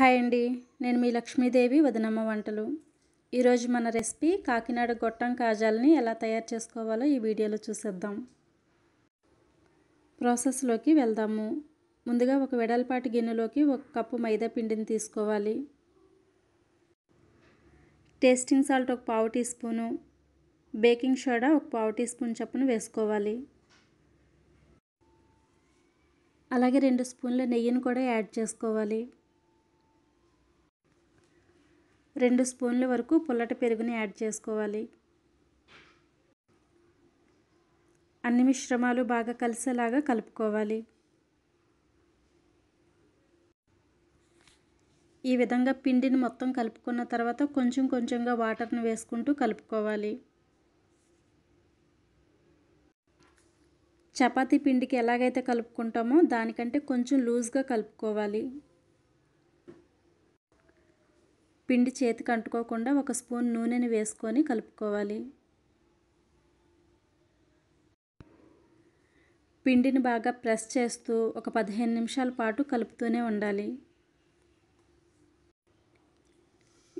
hi అండి నేను మీ లక్ష్మీదేవి వదనమ్మ వంటలు ఈరోజు మన రెసిపీ కాకినాడ గొట్టం కాజాలని ఎలా తయారు చేసుకోవాలో ఈ వీడియోలో చూసేద్దాం ప్రాసెస్లోకి వెళ్దాము ముందుగా ఒక వెడల్పాటి గిన్నెలోకి ఒక కప్పు మైదా పిండిని తీసుకోవాలి టేస్టింగ్ సాల్ట్ ఒక పావు టీ స్పూను బేకింగ్ సోడా ఒక పావు టీ స్పూన్ చప్పును వేసుకోవాలి అలాగే రెండు స్పూన్ల నెయ్యిని కూడా యాడ్ చేసుకోవాలి రెండు స్పూన్ల వరకు పుల్లటి పెరుగుని యాడ్ చేసుకోవాలి అన్ని మిశ్రమాలు బాగా కలిసేలాగా కలుపుకోవాలి ఈ విధంగా పిండిని మొత్తం కలుపుకున్న తర్వాత కొంచెం కొంచెంగా వాటర్ని వేసుకుంటూ కలుపుకోవాలి చపాతీ పిండికి ఎలాగైతే కలుపుకుంటామో దానికంటే కొంచెం లూజ్గా కలుపుకోవాలి పిండి చేతికి అంటుకోకుండా ఒక స్పూన్ నూనెని వేసుకొని కలుపుకోవాలి పిండిని బాగా ప్రెస్ చేస్తూ ఒక పదిహేను నిమిషాల పాటు కలుపుతూనే ఉండాలి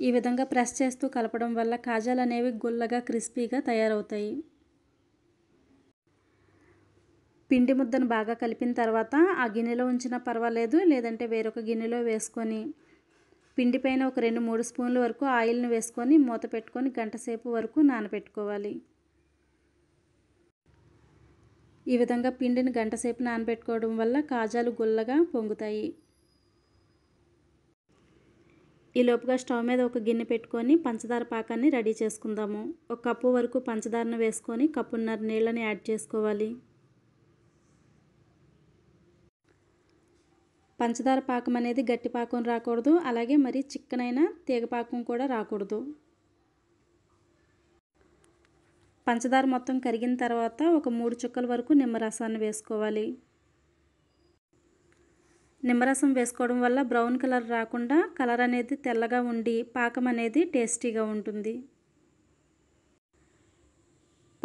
ఈ విధంగా ప్రెస్ చేస్తూ కలపడం వల్ల కాజాలు అనేవి గుల్లగా క్రిస్పీగా తయారవుతాయి పిండి ముద్దను బాగా కలిపిన తర్వాత ఆ గిన్నెలో ఉంచినా పర్వాలేదు లేదంటే వేరొక గిన్నెలో వేసుకొని పిండి పైన ఒక రెండు మూడు స్పూన్ల వరకు ఆయిల్ను వేసుకొని మూత పెట్టుకొని గంటసేపు వరకు నానబెట్టుకోవాలి ఈ విధంగా పిండిని గంటసేపు నానబెట్టుకోవడం వల్ల కాజాలు గుల్లగా పొంగుతాయి ఈ లోపుగా స్టవ్ మీద ఒక గిన్నె పెట్టుకొని పంచదార పాకాన్ని రెడీ చేసుకుందాము ఒక కప్పు వరకు పంచదారను వేసుకొని కప్పున్నర నీళ్ళని యాడ్ చేసుకోవాలి పంచదార పాకం అనేది గట్టి పాకం రాకూడదు అలాగే మరి చిక్కనైన తీగ పాకం కూడా రాకూడదు పంచదార మొత్తం కరిగిన తర్వాత ఒక మూడు చుక్కల వరకు నిమ్మరసాన్ని వేసుకోవాలి నిమ్మరసం వేసుకోవడం వల్ల బ్రౌన్ కలర్ రాకుండా కలర్ అనేది తెల్లగా ఉండి పాకం అనేది టేస్టీగా ఉంటుంది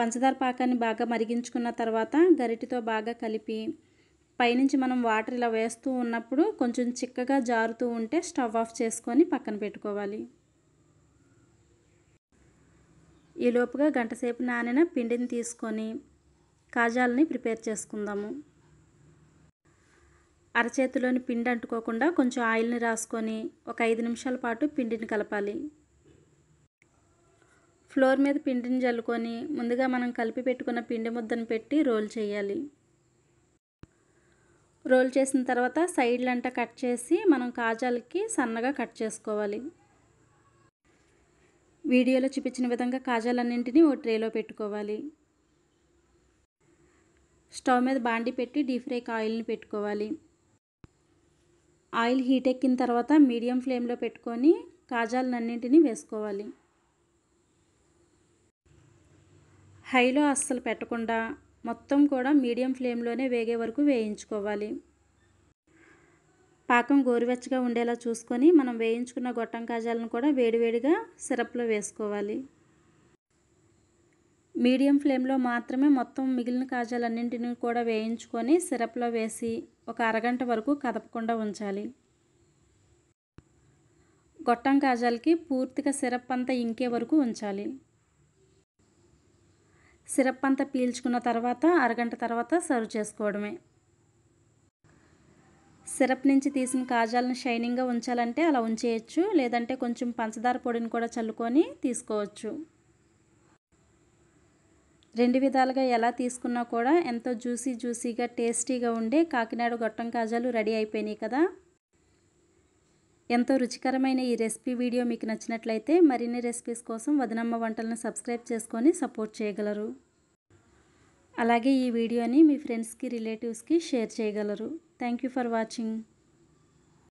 పంచదార పాకాన్ని బాగా మరిగించుకున్న తర్వాత గరిటితో బాగా కలిపి పైనుంచి మనం వాటర్ ఇలా వేస్తూ ఉన్నప్పుడు కొంచెం చిక్కగా జారుతూ ఉంటే స్టవ్ ఆఫ్ చేసుకొని పక్కన పెట్టుకోవాలి ఈలోపుగా గంటసేపు నానిన పిండిని తీసుకొని కాజాలని ప్రిపేర్ చేసుకుందాము అరచేతిలోని పిండి అంటుకోకుండా కొంచెం ఆయిల్ని రాసుకొని ఒక ఐదు నిమిషాల పాటు పిండిని కలపాలి ఫ్లోర్ మీద పిండిని జల్లుకొని ముందుగా మనం కలిపి పెట్టుకున్న పిండి ముద్దను పెట్టి రోల్ చేయాలి రోల్ చేసిన తర్వాత సైడ్లంట కట్ చేసి మనం కాజాలకి సన్నగా కట్ చేసుకోవాలి వీడియోలో చూపించిన విధంగా కాజాలన్నింటినీ ఓ ట్రేలో పెట్టుకోవాలి స్టవ్ మీద బాండి పెట్టి డీప్ ఫ్రైకి ఆయిల్ని పెట్టుకోవాలి ఆయిల్ హీట్ ఎక్కిన తర్వాత మీడియం ఫ్లేమ్లో పెట్టుకొని కాజాలన్నింటినీ వేసుకోవాలి హైలో అస్సలు పెట్టకుండా మొత్తం కూడా మీడియం ఫ్లేమ్లోనే వేగే వరకు వేయించుకోవాలి పాకం గోరువెచ్చగా ఉండేలా చూసుకొని మనం వేయించుకున్న గొట్టం కాజాలను కూడా వేడివేడిగా సిరప్లో వేసుకోవాలి మీడియం ఫ్లేమ్లో మాత్రమే మొత్తం మిగిలిన కాజాలన్నింటినీ కూడా వేయించుకొని సిరప్లో వేసి ఒక అరగంట వరకు కదపకుండా ఉంచాలి గొట్టం కాజాలకి పూర్తిగా సిరప్ అంతా ఇంకే వరకు ఉంచాలి సిరప్ అంతా పీల్చుకున్న తర్వాత అరగంట తర్వాత సర్వ్ చేసుకోవడమే సిరప్ నుంచి తీసిన కాజాలను షైనింగ్గా ఉంచాలంటే అలా ఉంచేయచ్చు లేదంటే కొంచెం పంచదార పొడిని కూడా చల్లుకొని తీసుకోవచ్చు రెండు విధాలుగా ఎలా తీసుకున్నా కూడా ఎంతో జ్యూసీ జ్యూసీగా టేస్టీగా ఉండే కాకినాడ గొట్టం కాజాలు రెడీ అయిపోయినాయి కదా ఎంతో రుచికరమైన ఈ రెసిపీ వీడియో మీకు నచ్చినట్లయితే మరిన్ని రెసిపీస్ కోసం వదినమ్మ వంటలను సబ్స్క్రైబ్ చేసుకొని సపోర్ట్ చేయగలరు అలాగే ఈ వీడియోని మీ ఫ్రెండ్స్కి రిలేటివ్స్కి షేర్ చేయగలరు థ్యాంక్ యూ ఫర్ వాచింగ్